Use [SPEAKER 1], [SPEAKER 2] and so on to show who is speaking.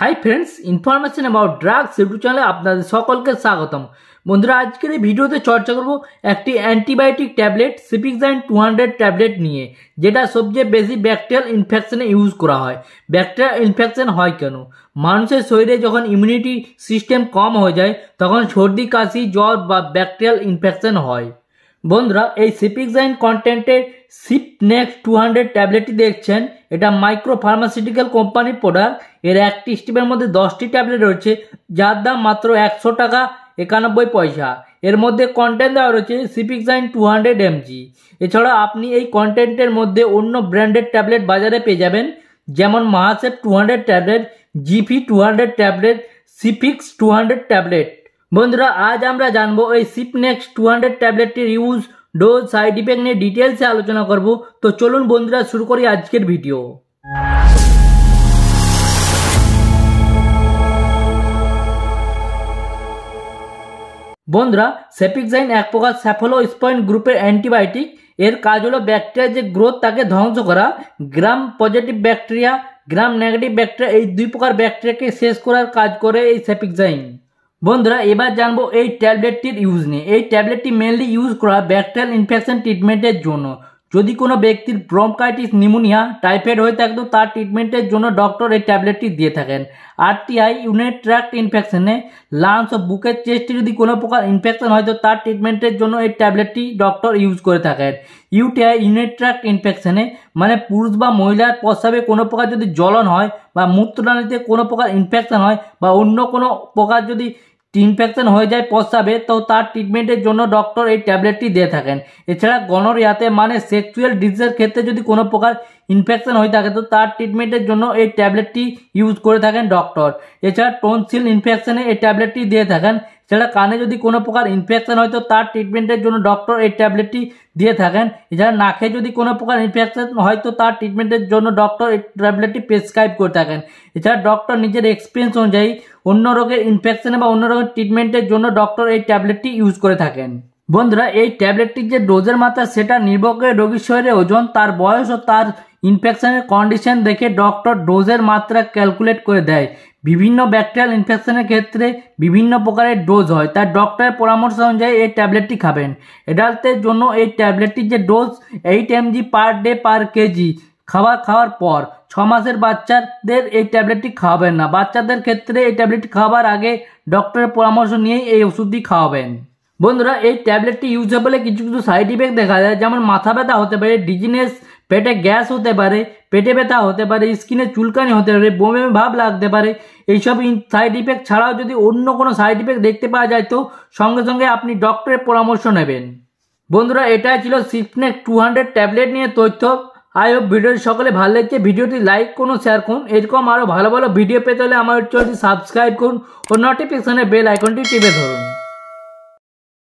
[SPEAKER 1] high friends information about drugs YouTube চ্যানেলে আপনাদের সকলকে স্বাগতম বন্ধুরা আজকের এই ভিডিওতে চর্চা করব একটি অ্যান্টিবায়োটিক ট্যাবলেট সিপিকজাইন টু হান্ড্রেড ট্যাবলেট নিয়ে যেটা সবচেয়ে বেশি ব্যাকটেরিয়াল ইনফেকশনে ইউজ করা হয় ব্যাকটেরিয়াল ইনফেকশন হয় কেন মানুষের শরীরে যখন ইমিউনিটি সিস্টেম কম হয়ে যায় তখন সর্দি কাশি জ্বর বা ব্যাকটেরিয়াল ইনফেকশন হয় বন্ধুরা এই সিপিকজাইন কন্টেন্টের সিপনেক্স টু হান্ড্রেড ট্যাবলেটটি দেখছেন এটা মাইক্রো ফার্মাসিউটিক্যাল কোম্পানির প্রোডাক্ট এর একটি স্টিমের মধ্যে দশটি ট্যাবলেট রয়েছে যার দাম মাত্র একশো টাকা একানব্বই পয়সা এর মধ্যে কন্টেন্ট দেওয়া রয়েছে সিপিক্সাইন টু হান্ড্রেড এমজি এছাড়া আপনি এই কন্টেন্টের মধ্যে অন্য ব্র্যান্ডেড ট্যাবলেট বাজারে পেয়ে যাবেন যেমন মাহাসেপ two hundred tablet GP two hundred tablet সিপিক্স টু হান্ড্রেড ট্যাবলেট বন্ধুরা আজ আমরা জানবো এই সিপনেক্স টু হান্ড্রেড ট্যাবলেটটির ইউজ ডোজ সাইড ইফেক্ট নিয়ে ডিটেলসে আলোচনা করব তো চলুন বন্ধুরা শুরু করি আজকের ভিডিও বন্ধুরা সেপিকজাইন এক প্রকার স্যাফলো স্পয়েন্ট গ্রুপের অ্যান্টিবায়োটিক এর কাজ হলো ব্যাকটেরিয়া যে গ্রোথ তাকে ধ্বংস করা gram positive bacteria gram negative bacteria এই দুই প্রকার ব্যাকটেরিয়াকে শেষ করার কাজ করে এই সেপিকজাইন বন্ধুরা এবার জানবো এই ট্যাবলেটটির ইউজ নিয়ে এই ট্যাবলেটটি মেনলি ইউজ করা ব্যাকটেরিয়াল ইনফেকশন ট্রিটমেন্টের জন্য যদি কোনো ব্যক্তির ব্রঙ্কাইটিস নিমোনিয়া টাইফয়েড হয়ে থাকতো তার ট্রিটমেন্টের জন্য ডক্টর এই ট্যাবলেটটি দিয়ে থাকেন আরটিআই ইউনিট ট্র্যাক্ট ইনফেকশনে লাংস ও বুকের চেস্টে যদি কোনো প্রকার ইনফেকশন হয় তো তার ট্রিটমেন্টের জন্য এই ট্যাবলেটটি ডক্টর ইউজ করে থাকেন ইউটিআই ইউনিট ট্র্যাক্ট ইনফেকশনে মানে পুরুষ বা মহিলার প্রস্রাবে কোনো প্রকার যদি জ্বলন হয় বা মূত্রনালীতে কোনো প্রকার ইনফেকশন হয় বা অন্য কোনো প্রকার যদি ইনফেকশন হয়ে যায় প্রস্রাবে তো তার ট্রিটমেন্টের জন্য ডক্টর এই ট্যাবলেটটি দিয়ে থাকেন এছাড়া গনোরিয়াতে মানে সেক্সুয়াল ডিজিজের ক্ষেত্রে যদি কোনো প্রকার ইনফেকশন হয়ে থাকে তো তার ট্রিটমেন্টের জন্য এই ট্যাবলেটটি ইউজ করে থাকেন ডক্টর এছাড়া টোনসিল ইনফেকশনে এই ট্যাবলেটটি দিয়ে থাকেন এছাড়া কানে যদি কোনো প্রকার ইনফেকশন হয় তো তার ট্রিটমেন্টের জন্য ডক্টর এই ট্যাবলেটটি দিয়ে থাকেন এছাড়া নাকে যদি কোনো প্রকার ইনফেকশন হয় তো তার ট্রিটমেন্টের জন্য ডক্টর এই ট্যাবলেটটি প্রেসক্রাইব করে থাকেন এছাড়া ডক্টর নিজের এক্সপিরিয়েন্স অনুযায়ী অন্য রোগের ইনফেকশনে বা অন্য রোগের ট্রিটমেন্টের জন্য ডক্টর এই ট্যাবলেটটি ইউজ করে থাকেন বন্ধুরা এই ট্যাবলেটটির যে ডোজের মাত্রা সেটা নির্ভর করে রোগীর শরীরে ওজন তার বয়স ও তার ইনফেকশনের কন্ডিশন দেখে ডক্টর ডোজের মাত্রা ক্যালকুলেট করে দেয় বিভিন্ন ব্যাকটেরিয়াল ইনফেকশনের ক্ষেত্রে বিভিন্ন প্রকারের ডোজ হয় তাই ডক্টরের পরামর্শ অনুযায়ী এই ট্যাবলেটটি খাবেন এডাল্টের জন্য এই ট্যাবলেটটির যে dose eight mg per day per kg খাবার খাওয়ার পর ছ মাসের বাচ্চাদের এই ট্যাবলেটটি খাওয়াবেন না বাচ্চাদের ক্ষেত্রে এই ট্যাবলেটটি খাওয়ার আগে ডক্টরের পরামর্শ নিয়েই এই ওষুধটি খাওয়াবেন বন্ধুরা এই ট্যাবলেটটি ইউজ হয়ে কিছু কিছু সাইড ইফেক্ট দেখা যায় যেমন মাথা ব্যথা হতে পারে ডিজিনেস পেটে গ্যাস হতে পারে পেটে ব্যথা হতে পারে স্কিনে চুলকানি হতে পারে বোমে ভাব লাগতে পারে এইসব সাইড ইফেক্ট ছাড়াও যদি অন্য কোনো সাইড ইফেক্ট দেখতে পাওয়া যায় তো সঙ্গে সঙ্গে আপনি ডক্টরের পরামর্শ নেবেন বন্ধুরা এটাই ছিল সিফনেক টু হান্ড্রেড ট্যাবলেট নিয়ে তথ্য আই হোপ ভিডিওটি সকলে ভালো লাগছে ভিডিওটি লাইক করুন শেয়ার করুন এরকম আরও ভালো ভালো ভিডিও পেতে হলে আমার চ্যানেলটি সাবস্ক্রাইব করুন ও নোটিফিকেশনের বেল আইকনটি টিপে ধরুন